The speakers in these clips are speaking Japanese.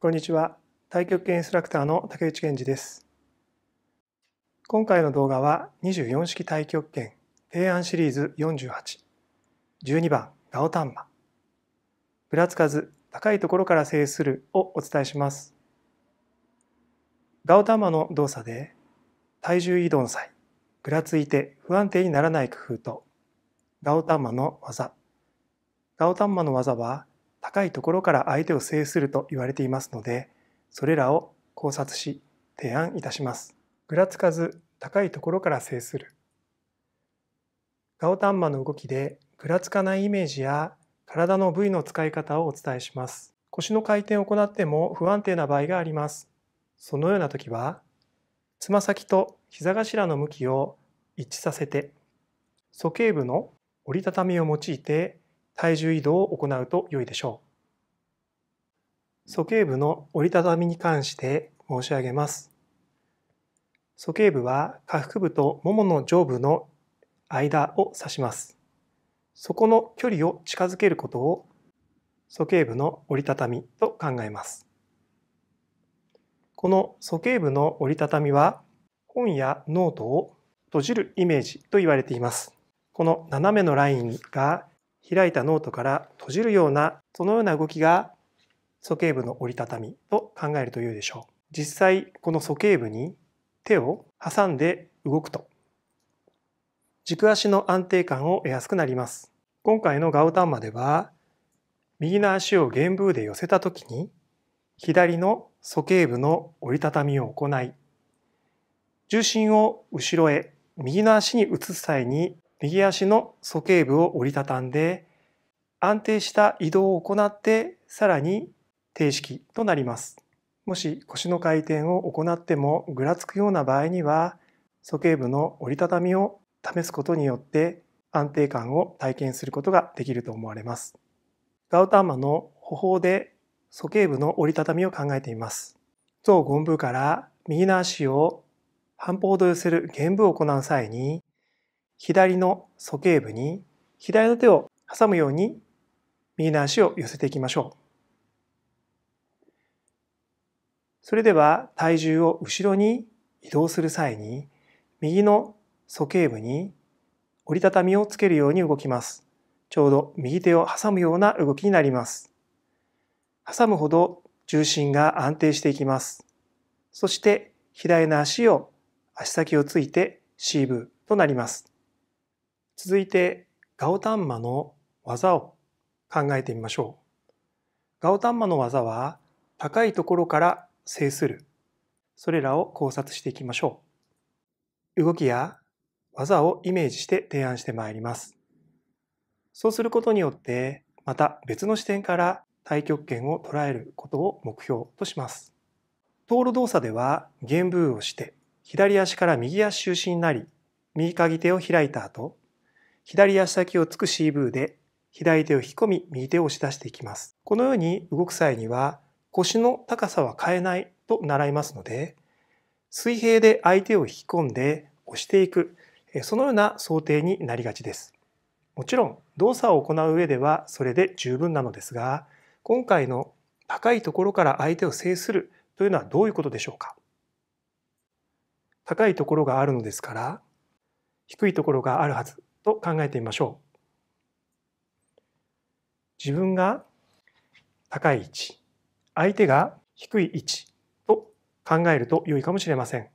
こんにちは。太極拳インストラクターの竹内健二です。今回の動画は24式太極拳提案シリーズ48。12番ガオタンマ。ぶらつかず高いところから制するをお伝えします。ガオタンマの動作で体重移動の際、ぐらついて不安定にならない工夫とガオタンマの技。ガオタンマの技は高いところから相手を制すると言われていますので、それらを考察し提案いたします。ぐらつかず高いところから制する。ガオタンマの動きでぐらつかないイメージや体の部位の使い方をお伝えします。腰の回転を行っても不安定な場合があります。そのような時は、つま先と膝頭の向きを一致させて、鼠径部の折りたたみを用いて体重移動を行うと良いでしょう。鼠径部の折りたたみに関して申し上げます。鼠径部は下腹部とももの上部の間を指します。そこの距離を近づけることを鼠径部の折りたたみと考えます。この鼠径部の折りたたみは本やノートを閉じるイメージと言われています。この斜めのラインが開いたノートから閉じるような、そのような動きが鼠径部の折りたたみと考えると良いでしょう。実際、この鼠径部に手を挟んで動くと、軸足の安定感を得やすくなります。今回のガオタンマでは、右の足を原部で寄せた時に、左の鼠径部の折りたたみを行い、重心を後ろへ右の足に移す際に右足の鼠径部を折りたたんで安定した移動を行ってさらに定式となります。もし腰の回転を行ってもぐらつくような場合には鼠径部の折りたたみを試すことによって安定感を体験することができると思われます。ガウターマの歩法で鼠径部の折りたたみを考えてみます。象ゴン部から右の足を半歩ほど寄せる減部を行う際に左の鼠径部に左の手を挟むように右の足を寄せていきましょう。それでは体重を後ろに移動する際に右の鼠径部に折りたたみをつけるように動きます。ちょうど右手を挟むような動きになります。挟むほど重心が安定していきます。そして左の足を足先をついて C 部となります。続いてガオタンマの技を考えてみましょう。ガオタンマの技は高いところから制する。それらを考察していきましょう。動きや技をイメージして提案してまいります。そうすることによってまた別の視点から太極拳を捉えることを目標とします。道路動作では玄武をして左足から右足中心になり右かぎ手を開いた後左足先をつく C ブーで左手を引き込み右手を押し出していきます。このように動く際には腰の高さは変えないと習いますので水平で相手を引き込んで押していくそのような想定になりがちです。もちろん動作を行う上ではそれで十分なのですが今回の高いところから相手を制するというのはどういうことでしょうか高いところがあるのですから低いところがあるはずと考えてみましょう。自分が高い位置、相手が低い位置と考えると良いかもしれません。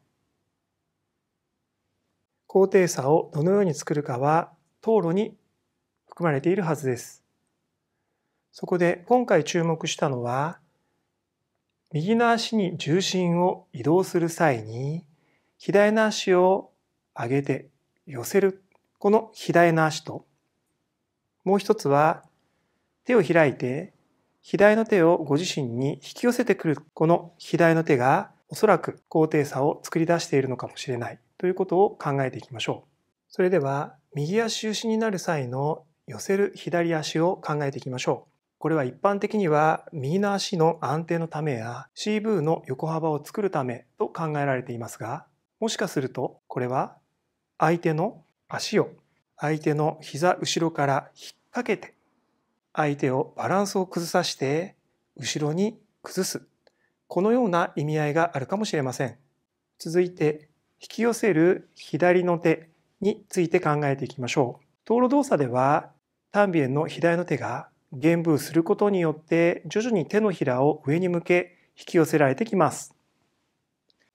高低差をどのように作るかは討論に含まれているはずです。そこで今回注目したのは、右の足に重心を移動する際に、左の足を上げて寄せるこの左の足と、もう一つは手を開いて、左の手をご自身に引き寄せてくる、この左の手がおそらく高低差を作り出しているのかもしれないということを考えていきましょう。それでは、右足後になる際の寄せる左足を考えていきましょう。これは一般的には右の足の安定のためや C ブーの横幅を作るためと考えられていますがもしかするとこれは相手の足を相手の膝後ろから引っ掛けて相手をバランスを崩さして後ろに崩すこのような意味合いがあるかもしれません続いて引き寄せる左の手について考えていきましょう道路動作では単円の左の手が減分することによって徐々に手のひらを上に向け引き寄せられてきます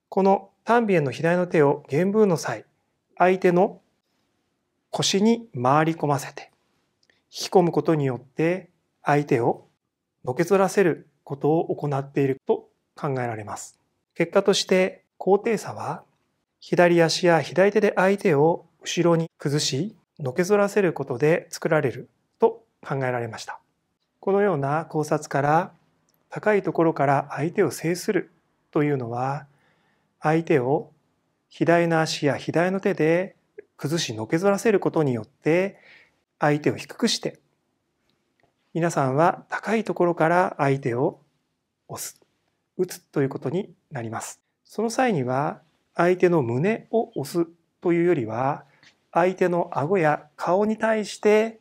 この単円の左の手を減分の際相手の腰に回り込ませて、引き込むことによって相手をのけぞらせることを行っていると考えられます。結果として高低差は左足や左手で相手を後ろに崩し、のけぞらせることで作られると考えられました。このような考察から高いところから相手を制するというのは相手を左の足や左の手で崩しのけぞらせることによって相手を低くして皆さんは高いところから相手を押す打つということになりますその際には相手の胸を押すというよりは相手の顎や顔に対して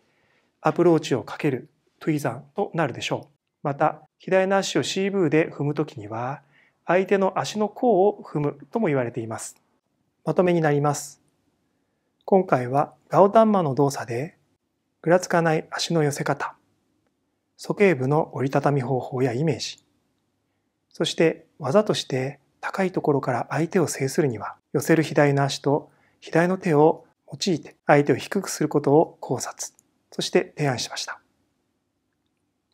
アプローチをかけるトゥイザンとなるでしょうまた左の足を C ブーで踏むときには相手の足の甲を踏むとも言われていますまとめになります今回はガオタンマの動作で、ぐらつかない足の寄せ方、鼠径部の折りたたみ方法やイメージ、そして技として高いところから相手を制するには、寄せる左の足と左の手を用いて相手を低くすることを考察、そして提案しました。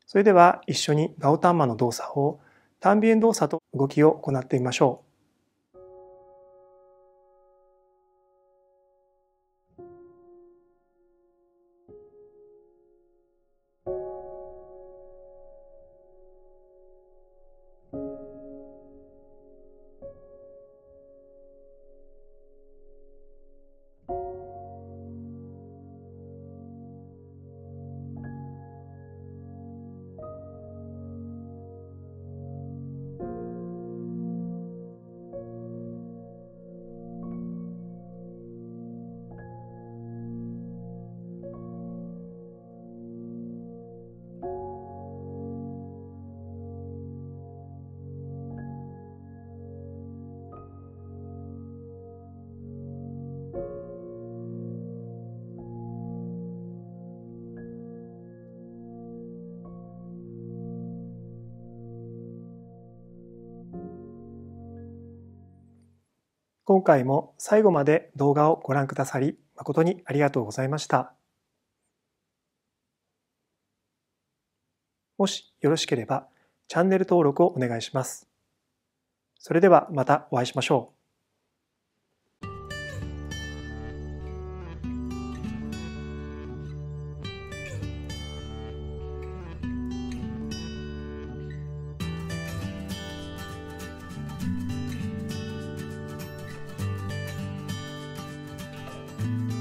それでは一緒にガオタンマの動作を単ビエン動作と動きを行ってみましょう。今回も最後まで動画をご覧くださり誠にありがとうございました。もしよろしければチャンネル登録をお願いします。それではまたお会いしましょう。thank you